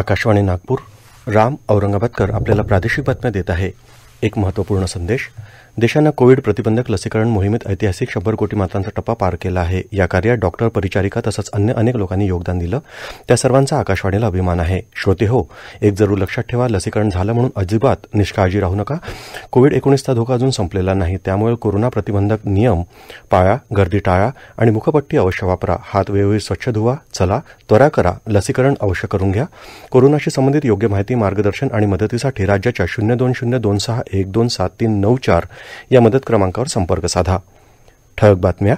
आकाशवाणी नागपूर राम औरंगाबादकर आपल्याला प्रादेशिक बातम्या देत आहे एक महत्त्वपूर्ण संदेश देशानं कोविड प्रतिबंधक लसीकरण मोहिमेत ऐतिहासिक शंभर कोटी मात्रांचा टप्पा पार केला आहे या कार्यात डॉक्टर परिचारिका तसंच अन्य अनेक लोकांनी योगदान दिलं त्या सर्वांचा आकाशवाणीला अभिमान आहे श्रोते हो एक जरूर लक्षात ठेवा लसीकरण झालं म्हणून अजिबात निष्काळजी राहू नका कोविड एकोणीसचा धोका अजून संपलेला नाही त्यामुळे कोरोना प्रतिबंधक नियम पाळा गर्दी टाळा आणि मुखपट्टी अवश्य वापरा हात वेळोवेळी स्वच्छ धुवा चला त्वरा करा लसीकरण अवश्य करून घ्या कोरोनाशी संबंधित योग्य माहिती मार्गदर्शन आणि मदतीसाठी राज्याच्या शून्य दोन शून्य दोन सहा एक दोन सात तीन नऊ चार या मदत क्रमांकावर संपर्क साधा ठळक बातम्या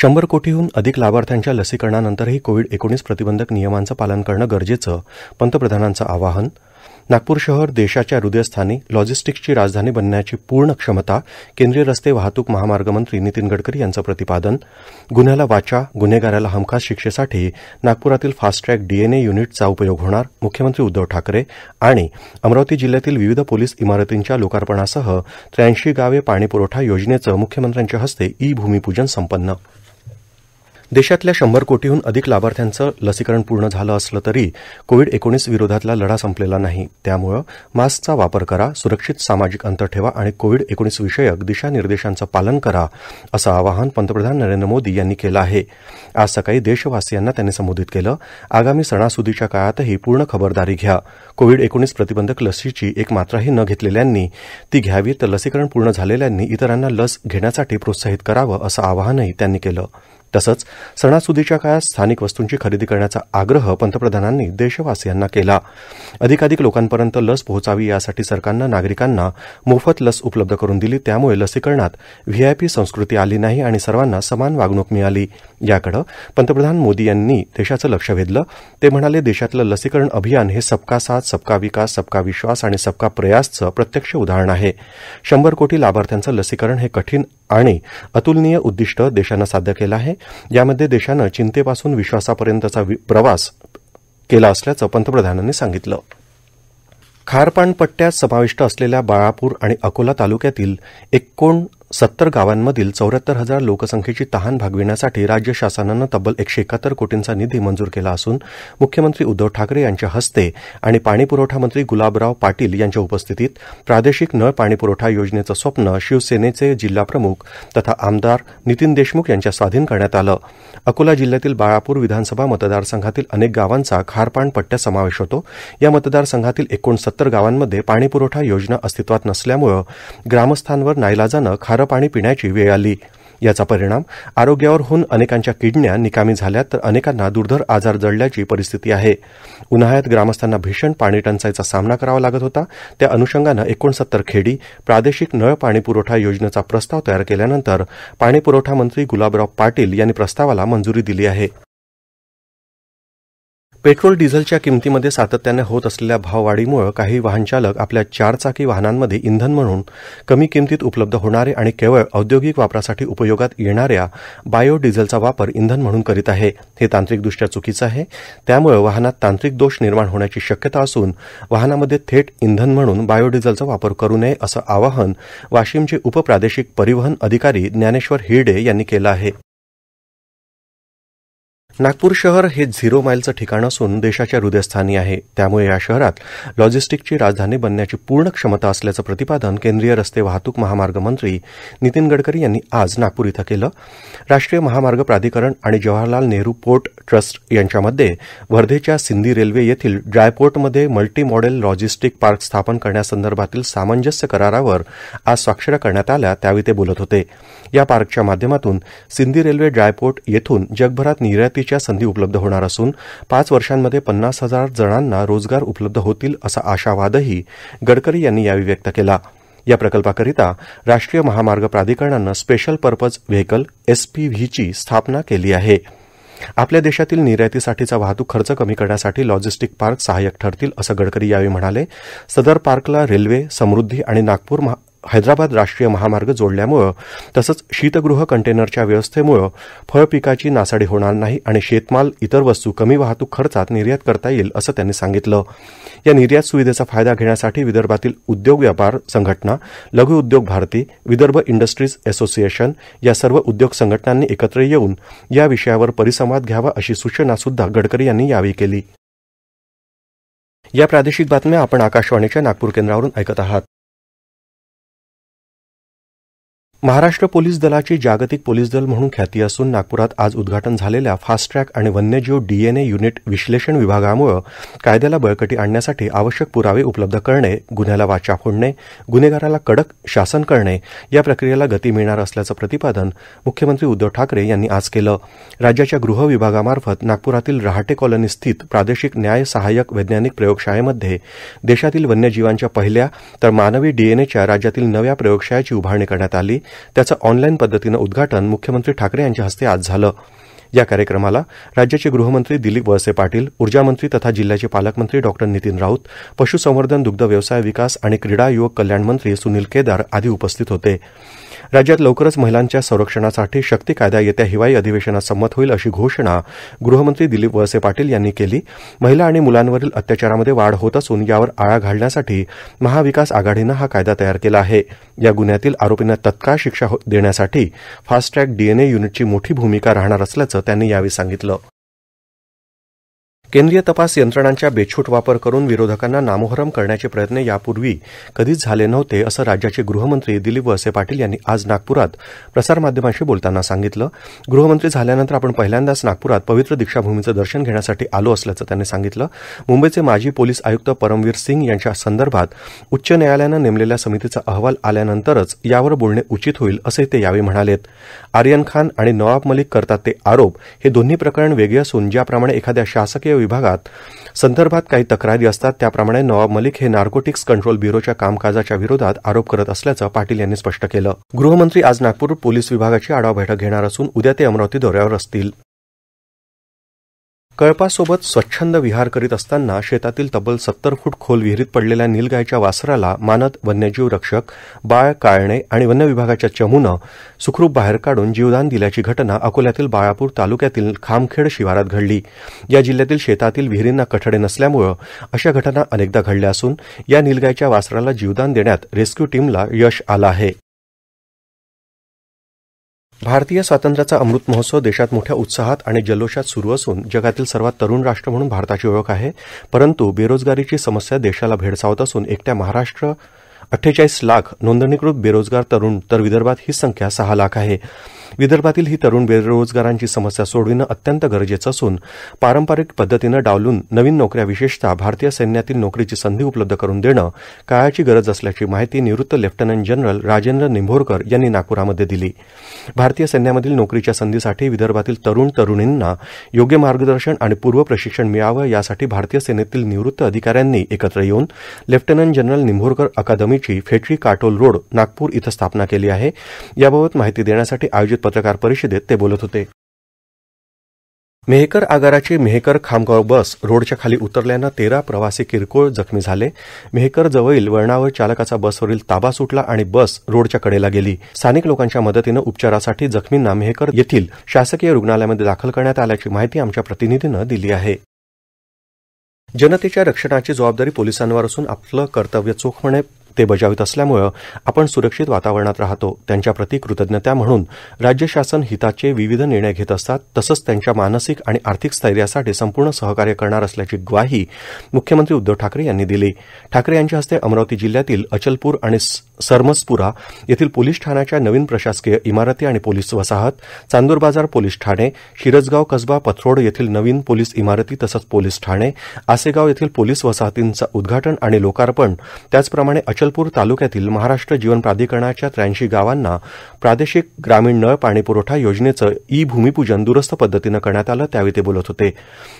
शंभर कोटीहून अधिक लाभार्थ्यांच्या लसीकरणानंतरही कोविड एकोणीस प्रतिबंधक नियमांचं पालन करणं गरजेचं पंतप्रधानांचं आवाहन नागपूर शहर देशाच्या हृदयस्थानी लॉजिस्टिक्सची राजधानी बनण्याची पूर्ण क्षमता केंद्रीय रस्ते वाहतूक महामार्ग मंत्री नितीन गडकरी यांचं प्रतिपादन गुन्ह्याला वाचा गुन्हेगाराला हमखास शिक्षेसाठी नागपुरातील फास्टट्रॅक डीएनए युनिटचा उपयोग होणार मुख्यमंत्री उद्धव ठाकरे आणि अमरावती जिल्ह्यातील विविध पोलीस इमारतींच्या लोकार्पणासह त्र्याऐंशी गावे पाणीपुरवठा योजनेचं मुख्यमंत्र्यांच्या हस्ते ई भूमिपूजन संपन्न देशातल्या शंभर कोटीहून अधिक लाभार्थ्यांचं लसीकरण पूर्ण झालं असलं तरी कोविड एकोणीस विरोधातला लढा संपलेला नाही त्यामुळं मास्कचा वापर करा सुरक्षित सामाजिक अंतर ठेवा आणि कोविड एकोणीस विषयक दिशानिर्देशांचं पालन करा असं आवाहन पंतप्रधान नरेंद्र मोदी यांनी केलं आहे आज सकाळी देशवासियांना त्यांनी संबोधित केलं आगामी सणासुदीच्या काळातही पूर्ण खबरदारी घ्या कोविड एकोणीस प्रतिबंधक लसीची एक मात्राही न घेतलेल्यांनी ती घ्यावी तर लसीकरण पूर्ण झालेल्यांनी इतरांना लस घेण्यासाठी प्रोत्साहित करावं असं आवाहनही त्यांनी केलं तसंच सणासुदीच्या काळात स्थानिक वस्तूंची खरेदी करण्याचा आग्रह पंतप्रधानांनी देशवासियांना केला अधिकाधिक लोकांपर्यंत लस पोहोचावी यासाठी सरकारनं नागरिकांना मोफत लस उपलब्ध करून दिली त्यामुळे लसीकरणात व्हीआयपी संस्कृती आली नाही आणि सर्वांना समान वागणूक मिळाली याकडे पंतप्रधान मोदी यांनी देशाचं लक्ष वेधलं ते म्हणाले देशातलं लसीकरण अभियान हे सबका साथ सबका विकास सबका विश्वास आणि सबका प्रयासचं प्रत्यक्ष उदाहरण आहे शंभर कोटी लाभार्थ्यांचं लसीकरण हे कठीण आणि अतुलनीय उद्दिष्ट देशानं साध्य केलं आहे यामध्ये देशानं चिंतेपासून विश्वासापर्यंतचा प्रवास केला असल्याचं पंतप्रधानांनी सांगितलं खारपाणपट्ट्यात समाविष्ट असलेल्या बाळापूर आणि अकोला तालुक्यातील एकोण सत्तर गावांमधील चौऱ्याहत्तर हजार लोकसंख्येची तहान भागविण्यासाठी राज्य शासनानं तब्बल एकशे एकाहत्तर कोटींचा निधी मंजूर केला असून मुख्यमंत्री उद्धव ठाकरे यांच्या हस्ते आणि पाणीपुरवठा मंत्री गुलाबराव पाटील यांच्या उपस्थितीत प्रादेशिक नळ पाणीपुरवठा योजनेचं स्वप्न शिवसेनेचे जिल्हाप्रमुख तथा आमदार नितीन देशमुख यांच्या स्वाधीन करण्यात आलं अकोला जिल्ह्यातील बाळापूर विधानसभा मतदारसंघातील अनेक गावांचा खारपाण पट्ट्यात समावेश होतो या मतदारसंघातील एकोणसत्तर गावांमध्ये पाणीपुरवठा योजना अस्तित्वात नसल्यामुळं ग्रामस्थांवर नाईलाजानं खार खारं पाणी पिण्याची वेळ आली याचा परिणाम आरोग्यावर होऊन अनेकांच्या किडण्या निकामी झाल्या तर अनेकांना दुर्धर आजार जळल्याची परिस्थिती आहे उन्हाळ्यात ग्रामस्थांना भीषण पाणी टंचाईचा सामना करावा लागत होता त्या अनुषंगानं एकोणसत्तर खेडी प्रादेशिक नळ पाणी पुरवठा योजनेचा प्रस्ताव तयार केल्यानंतर पाणी पुरवठा मंत्री गुलाबराव पाटील यांनी प्रस्तावाला मंजुरी दिली आहे पेट्रोल डिझेलच्या किमतीमध्ये सातत्याने होत असलेल्या भाववाढीमुळे काही वाहनचालक आपल्या चारचाकी वाहनांमध्ये इंधन म्हणून कमी किमतीत उपलब्ध होणारे आणि केवळ औद्योगिक वापरासाठी उपयोगात येणाऱ्या बायो डिझेलचा वापर इंधन म्हणून करीत आहे हे तांत्रिकदृष्ट्या चुकीचं आहे त्यामुळे वाहनात तांत्रिक दोष निर्माण होण्याची शक्यता असून वाहनामध्ये थेट इंधन म्हणून बायो डिझेलचा वापर करू नये असं आवाहन वाशिमचे उपप्रादेशिक परिवहन अधिकारी ज्ञानेश्वर हिरडे यांनी केलं आहे नागपूर शहर हे झिरो माईलचं ठिकाण असून देशाच्या हृदयस्थानी आहे त्यामुळे या शहरात लॉजिस्टिकची राजधानी बनण्याची पूर्ण क्षमता असल्याचं प्रतिपादन केंद्रीय रस्ते वाहतूक महामार्ग मंत्री नितीन गडकरी यांनी आज नागपूर इथं केलं राष्ट्रीय महामार्ग प्राधिकरण आणि जवाहरलाल नेहरू पोर्ट ट्रस्ट यांच्यामध्ये वर्धेच्या सिंधी रेल्वे येथील ड्रायपोर्टमध्ये मल्टी मॉडेल लॉजिस्टिक पार्क स्थापन करण्यासंदर्भातील सामंजस्य करारावर आज स्वाक्षऱ्या करण्यात आल्या त्यावेळी ते बोलत होते या पार्कच्या माध्यमातून सिंधी रेल्वे ड्रायपोर्ट येथून जगभरात निर्याती रोजगारनिर्मितीच्या संधी उपलब्ध होणार असून पाच वर्षांमध्ये पन्नास हजार जणांना रोजगार उपलब्ध होतील असा आशावादही गडकरी यांनी यावेळी व्यक्त केला या प्रकल्पाकरिता राष्ट्रीय महामार्ग प्राधिकरणानं स्पेशल पर्पज व्हेकल एसपीव्हीची स्थापना केली आहे आपल्या देशातील निर्यातीसाठीचा वाहतूक खर्च कमी करण्यासाठी लॉजिस्टिक पार्क सहाय्यक ठरतील असं गडकरी यावेळी म्हणाले सदर पार्कला रेल्वे समृद्धी आणि नागपूर हैदराबाद राष्ट्रीय महामार्ग जोडल्यामुळं तसंच शीतगृह कंटेनरच्या व्यवस्थेमुळं फळपिकाची नासाडी होणार नाही आणि शेतमाल इतर वस्तू कमी वाहतूक खर्चात निर्यात करता येईल असं त्यांनी सांगितलं या निर्यात सुविधेचा फायदा घेण्यासाठी विदर्भातील उद्योग व्यापार संघटना लघु उद्योग भारती विदर्भ इंडस्ट्रीज असोसिएशन या सर्व उद्योग संघटनांनी एकत्र येऊन या विषयावर परिसंवाद घ्यावा अशी सूचना सुद्धा गडकरी यांनी यावेळी केली या प्रादेशिक बातम्या आपण आकाशवाणीच्या नागपूर केंद्रावरून ऐकत आहात महाराष्ट्र पोलीस दलाची जागतिक पोलीस दल म्हणून ख्याती असून नागप्रात आज उद्घाटन झालेल्या फास्ट ट्रॅक आणि वन्यजीव डीएनए युनिट विश्लेषण विभागामुळे कायद्याला बळकटी आणण्यासाठी आवश्यक पुरावे उपलब्ध करणे गुन्ह्याला वाचा फोडणे गुन्हेगाराला कडक शासन करणे या प्रक्रियेला गती मिळणार असल्याचं प्रतिपादन मुख्यमंत्री उद्धव ठाकरे यांनी आज केलं राज्याच्या गृह विभागामार्फत नागप्रातील रहाटे कॉलनी स्थित प्रादेशिक न्याय सहाय्यक वैज्ञानिक प्रयोगशाळेमध्ये देशातील वन्यजीवांच्या पहिल्या तर मानवी डीएनएच्या राज्यातील नव्या प्रयोगशाळेची उभारणी करण्यात आली त्याचं ऑनलाईन पद्धतीनं उद्घाटन मुख्यमंत्री ठाकरे यांच्या हस्ते आज झालं या कार्यक्रमाला राज्याचे गृहमंत्री दिलीप वळसे पाटील ऊर्जामंत्री तथा जिल्ह्याचे पालकमंत्री डॉक्टर नितीन राऊत पशुसंवर्धन दुग्ध व्यवसाय विकास आणि क्रीडा युवक कल्याण मंत्री सुनील केदार आदी उपस्थित होते राज्यात लवकरच महिलांच्या संरक्षणासाठी शक्ती कायदा येत्या हिवाळी अधिवेशनात संमत होईल अशी घोषणा गृहमंत्री दिलीप वळसे पाटील यांनी केली महिला आणि मुलांवरील अत्याचारामध्ये वाढ होत असून यावर आळा घालण्यासाठी महाविकास आघाडीनं हा कायदा तयार केला आहे या गुन्ह्यातील आरोपींना तत्काळ शिक्षा हो-, देण्यासाठी फास्ट ट्रॅक डीएनए युनिटची मोठी भूमिका राहणार असल्याचं त्यांनी यावेळी सांगितलं केंद्रीय तपास यंत्रणांचा बेछूट वापर करून विरोधकांना नामोहरम करण्याचे प्रयत्न यापूर्वी कधीच झाले नव्हते असं राज्याचे गृहमंत्री दिलीप वळसे पाटील यांनी आज नागपुरात प्रसारमाध्यमांशी बोलताना सांगितलं गृहमंत्री झाल्यानंतर आपण पहिल्यांदाच नागपुरात पवित्र दीक्षाभूमीचं दर्शन घेण्यासाठी आलो असल्याचं त्यांनी सांगितलं मुंबईचे माजी पोलीस आयुक्त परमवीर सिंग यांच्या संदर्भात उच्च न्यायालयानं नेमलेल्या समितीचा अहवाल आल्यानंतरच यावर बोलणे उचित होईल असंही ते यावेळी म्हणालेत आर्यन खान आणि नवाब मलिक करतात ते आरोप हे दोन्ही प्रकरण वेगळे असून ज्याप्रमाणे एखाद्या शासकीय विभागात संदर्भात काही तक्रारी असतात त्याप्रमाणे नवाब मलिक हे नार्कोटिक्स कंट्रोल ब्युरोच्या कामकाजाच्या विरोधात आरोप करत असल्याचं पाटील यांनी स्पष्ट केलं गृहमंत्री आज नागपूर पोलीस विभागाची आढावा बैठक घेणार असून उद्या ते अमरावती दौऱ्यावर असतील कळपासोबत स्वच्छंद विहार करीत असताना शेतातील तब्बल सत्तर फूट खोल विहिरीत पडलेल्या नीलगायच्या वासराला मानद वन्यजीव रक्षक बाळ काळणे आणि वन्य विभागाच्या चमूनं सुखरूप बाहेर काढून जीवदान दिल्याची घटना अकोल्यातील बाळापूर तालुक्यातील खामखेड शिवारात घडली या जिल्ह्यातील शेतातील विहिरींना कठडे नसल्यामुळं अशा घटना अनेकदा घडल्या असून या नीलगायच्या वासराला जीवदान देण्यात रेस्क्यू टीमला यश आलं आहे भारतीय स्वातंत्र्याचा अमृत महोत्सव देशात मोठ्या उत्साहात आणि जल्लोषात सुरू असून जगातील सर्वात तरुण राष्ट्र म्हणून भारताची ओळख आहे परंतु बेरोजगारीची समस्या देशाला भेडसावत असून एकट्या महाराष्ट्र अठ्ठेचाळीस लाख नोंदणीकृत बेरोजगार तरुण तर विदर्भात ही संख्या सहा लाख आहे विदर्भातील ही तरुण बेरोजगारांची समस्या सोडविणं अत्यंत गरजेचं असून पारंपरिक पद्धतीनं डावलून नवीन नोकऱ्या विशेषतः भारतीय सैन्यातील नोकरीची संधी उपलब्ध करून देणं काळाची गरज असल्याची माहिती निवृत्त लेफ्टनंट जनरल राजेंद्र निंभोरकर यांनी नागपुरामध्ये दिली भारतीय सैन्यामधील नोकरीच्या संधीसाठी विदर्भातील तरुण तरुणींना योग्य मार्गदर्शन आणि पूर्व प्रशिक्षण मिळावं यासाठी भारतीय सेनेतील निवृत्त अधिकाऱ्यांनी एकत्र येऊन लेफ्टनंट जनरल निंभोरकर अकादमीची फेटरी काटोल रोड नागपूर इथं स्थापना केली आहे याबाबत माहिती देण्यासाठी आयोजित पत्रकार परिषदेत ते बोलत होते मेहकर आगाराची मेहकर खामगाव बस रोडच्या खाली उतरल्यानं तेरा प्रवासी किरकोळ जखमी झाले मेहकर जवळील वळणावर चालकाचा बसवरील ताबा सुटला आणि बस रोडच्या कडेला गेली स्थानिक लोकांच्या मदतीनं उपचारासाठी जखमींना मेहकर येथील शासकीय रुग्णालयामध्ये दाखल करण्यात आल्याची माहिती आमच्या प्रतिनिधीनं दिली आहे जनतेच्या रक्षणाची जबाबदारी पोलिसांवर असून आपलं कर्तव्य चोखपणे ते बजावत असल्यामुळं आपण सुरक्षित वातावरणात राहतो त्यांच्याप्रती कृतज्ञता म्हणून राज्य शासन हिताचे विविध निर्णय घेत असतात तसंच त्यांच्या मानसिक आणि आर्थिक स्थैर्यासाठी संपूर्ण सहकार्य करणार असल्याची ग्वाही मुख्यमंत्री उद्धव ठाकरे यांनी दिली ठाकरे यांच्या हस्ते अमरावती जिल्ह्यातील अचलपूर आणि सरमसप्रा येथील पोलीस ठाण्याच्या नवीन प्रशासकीय इमारती आणि पोलीस वसाहत चांदूर बाजार पोलीस ठाणे शिरजगाव कसबा पथरोड येथील नवीन पोलीस इमारती तसंच पोलीस ठाणे आसेगाव येथील पोलीस वसाहतींचं उद्घाटन आणि लोकार्पण त्याचप्रमाणे अचलपूर तालुक्यातील महाराष्ट्र जीवन प्राधिकरणाच्या त्र्याऐंशी गावांना प्रादेशिक ग्रामीण नळ पाणी पुरवठा योजनेचं ई भूमिपूजन दुरस्त पद्धतीनं करण्यात आलं त्यावेळी ते बोलत होते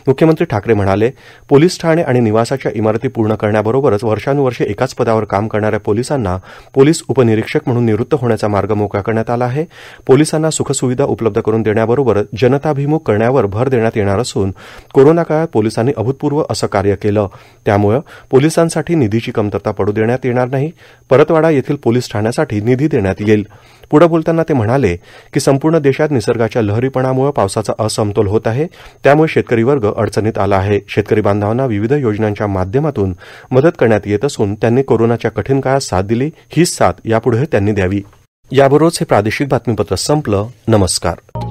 मुख्यमंत्री ठाकरे म्हणाले पोलीस ठाणे आणि निवासाच्या इमारती पूर्ण करण्याबरोबरच वर्षानुवर्षे एकाच पदावर काम करणाऱ्या पोलिसांना पोलीस उपनिरीक्षक म्हणून निवृत्त होण्याचा मार्ग मोकळा करण्यात आला आहे पोलिसांना सुखसुविधा उपलब्ध करून देण्याबरोबर जनताभिमुख करण्यावर भर देण्यात येणार असून कोरोना काळात पोलिसांनी अभूतपूर्व असं कार्य केलं त्यामुळं पोलिसांसाठी निधीची कमतरता पडू देण्यात येणार नाही परतवाडा येथील पोलीस ठाण्यासाठी निधी देण्यात येईल पुढं बोलताना ते म्हणाले की संपूर्ण देशात निसर्गाच्या लहरीपणामुळे पावसाचा असमतोल होत आहे त्यामुळे शेतकरी वर्ग अडचणीत आला आहे शेतकरी बांधवांना विविध योजनांच्या माध्यमातून मदत करण्यात येत असून त्यांनी कोरोनाच्या कठीण काळात साथ दिली हीच साथ यापुढे त्यांनी द्यावी याबरोबरच हे प्रादेशिक बातमीपत्र संपलं नमस्कार